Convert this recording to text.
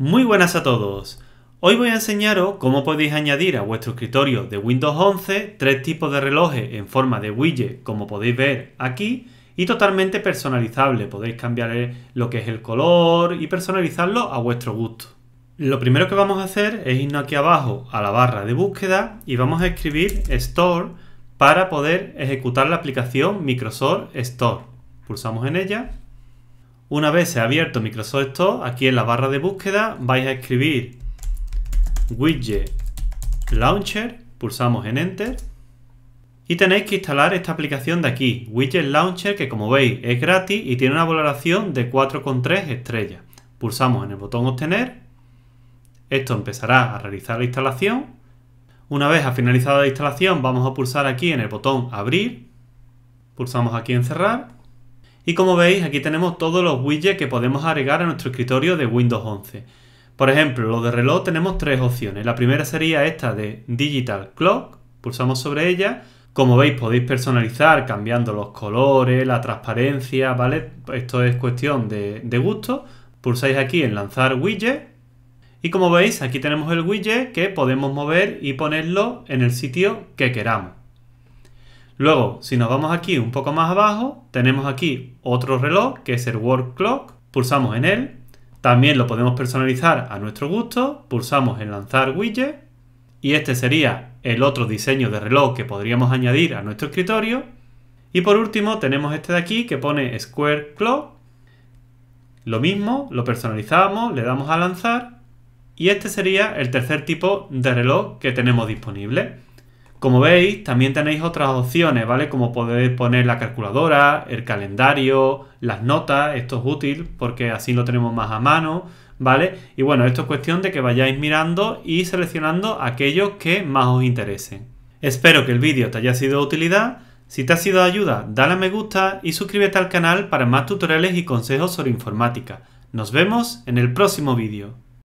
Muy buenas a todos. Hoy voy a enseñaros cómo podéis añadir a vuestro escritorio de Windows 11 tres tipos de relojes en forma de widget, como podéis ver aquí, y totalmente personalizable. Podéis cambiar lo que es el color y personalizarlo a vuestro gusto. Lo primero que vamos a hacer es irnos aquí abajo a la barra de búsqueda y vamos a escribir Store para poder ejecutar la aplicación Microsoft Store. Pulsamos en ella una vez se ha abierto Microsoft Store, aquí en la barra de búsqueda vais a escribir widget launcher, pulsamos en enter y tenéis que instalar esta aplicación de aquí, Widget Launcher, que como veis es gratis y tiene una valoración de 4,3 estrellas. Pulsamos en el botón obtener, esto empezará a realizar la instalación. Una vez ha finalizado la instalación vamos a pulsar aquí en el botón abrir, pulsamos aquí en cerrar y como veis, aquí tenemos todos los widgets que podemos agregar a nuestro escritorio de Windows 11. Por ejemplo, lo de reloj tenemos tres opciones. La primera sería esta de Digital Clock, pulsamos sobre ella. Como veis podéis personalizar cambiando los colores, la transparencia, ¿vale? Esto es cuestión de, de gusto. Pulsáis aquí en lanzar widget y como veis aquí tenemos el widget que podemos mover y ponerlo en el sitio que queramos. Luego, si nos vamos aquí un poco más abajo, tenemos aquí otro reloj que es el Work Clock. Pulsamos en él. También lo podemos personalizar a nuestro gusto. Pulsamos en lanzar widget. Y este sería el otro diseño de reloj que podríamos añadir a nuestro escritorio. Y por último tenemos este de aquí que pone Square Clock. Lo mismo, lo personalizamos, le damos a lanzar. Y este sería el tercer tipo de reloj que tenemos disponible. Como veis, también tenéis otras opciones, ¿vale? Como poder poner la calculadora, el calendario, las notas, esto es útil porque así lo tenemos más a mano, ¿vale? Y bueno, esto es cuestión de que vayáis mirando y seleccionando aquellos que más os interesen. Espero que el vídeo te haya sido de utilidad. Si te ha sido de ayuda, dale a me gusta y suscríbete al canal para más tutoriales y consejos sobre informática. Nos vemos en el próximo vídeo.